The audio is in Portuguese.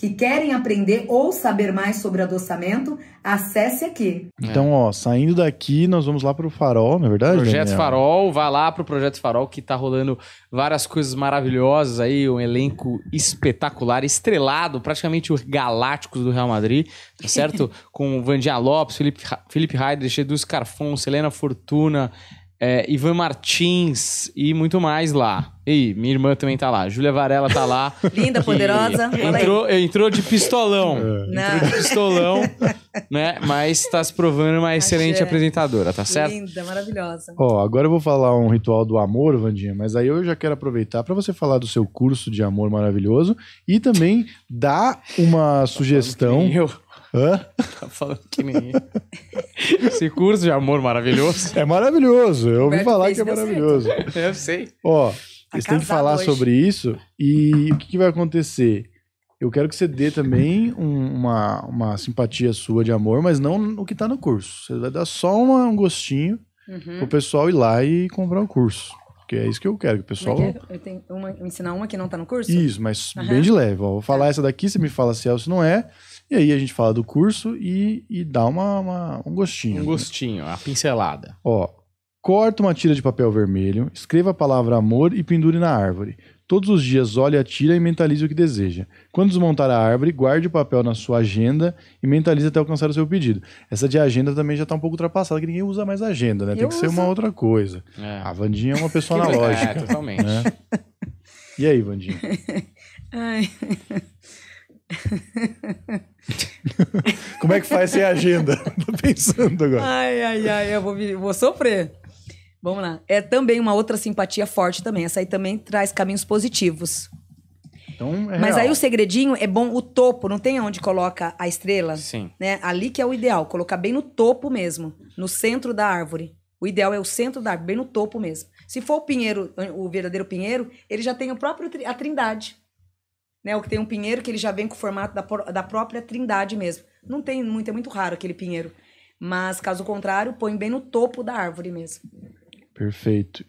que querem aprender ou saber mais sobre adoçamento, acesse aqui. É. Então, ó, saindo daqui, nós vamos lá para o Farol, não é verdade? Projeto Daniel? Farol, vá lá para o Projeto Farol que tá rolando várias coisas maravilhosas aí, um elenco espetacular, estrelado, praticamente os galácticos do Real Madrid, tá certo? Com Vandinha Lopes, Felipe, Felipe Heider, Edu Scarfon, Selena Fortuna, é, Ivan Martins e muito mais lá. E minha irmã também tá lá. Júlia Varela tá lá. Linda, poderosa. Entrou, entrou de pistolão. Não. É. Entrou de pistolão, né? Mas tá se provando uma excelente Achei. apresentadora, tá certo? Linda, maravilhosa. Ó, agora eu vou falar um ritual do amor, Vandinha, mas aí eu já quero aproveitar para você falar do seu curso de amor maravilhoso e também dar uma tá sugestão. Eu Hã? Tá falando que nem. Esse curso de amor maravilhoso. É maravilhoso. Eu ouvi falar que é maravilhoso. Eu sei. Ó, tá têm que falar hoje. sobre isso e o que, que, vai acontecer? Eu quero que você dê também um, uma, uma simpatia sua de amor, mas não o que tá no curso. Você vai dar só uma, um gostinho uhum. pro pessoal ir lá e comprar o curso. Porque é isso que eu quero, que o pessoal. É é? Eu tenho uma, me ensinar uma que não tá no curso? Isso, mas uhum. bem de leve. Ó, vou falar tá. essa daqui, você me fala se é ou se não é. E aí a gente fala do curso e, e dá uma, uma, um gostinho. Um né? gostinho, né? a pincelada. Ó, corta uma tira de papel vermelho, escreva a palavra amor e pendure na árvore. Todos os dias olhe, atira e mentalize o que deseja. Quando desmontar a árvore, guarde o papel na sua agenda e mentalize até alcançar o seu pedido. Essa de agenda também já está um pouco ultrapassada, que ninguém usa mais agenda, né? Eu Tem que uso. ser uma outra coisa. É. A Vandinha é uma pessoa analógica. É, totalmente. Né? E aí, Vandinha? Ai. Como é que faz sem agenda? Tô pensando agora. Ai, ai, ai, eu vou, vou sofrer. Vamos lá. É também uma outra simpatia forte também. Essa aí também traz caminhos positivos. Então, é Mas real. aí o segredinho é bom o topo, não tem onde coloca a estrela? Sim. Né? Ali que é o ideal, colocar bem no topo mesmo, no centro da árvore. O ideal é o centro da árvore, bem no topo mesmo. Se for o pinheiro, o verdadeiro pinheiro, ele já tem o próprio a trindade. Né? O que tem um pinheiro que ele já vem com o formato da, da própria trindade mesmo. Não tem muito, é muito raro aquele pinheiro. Mas caso contrário, põe bem no topo da árvore mesmo. Perfeito.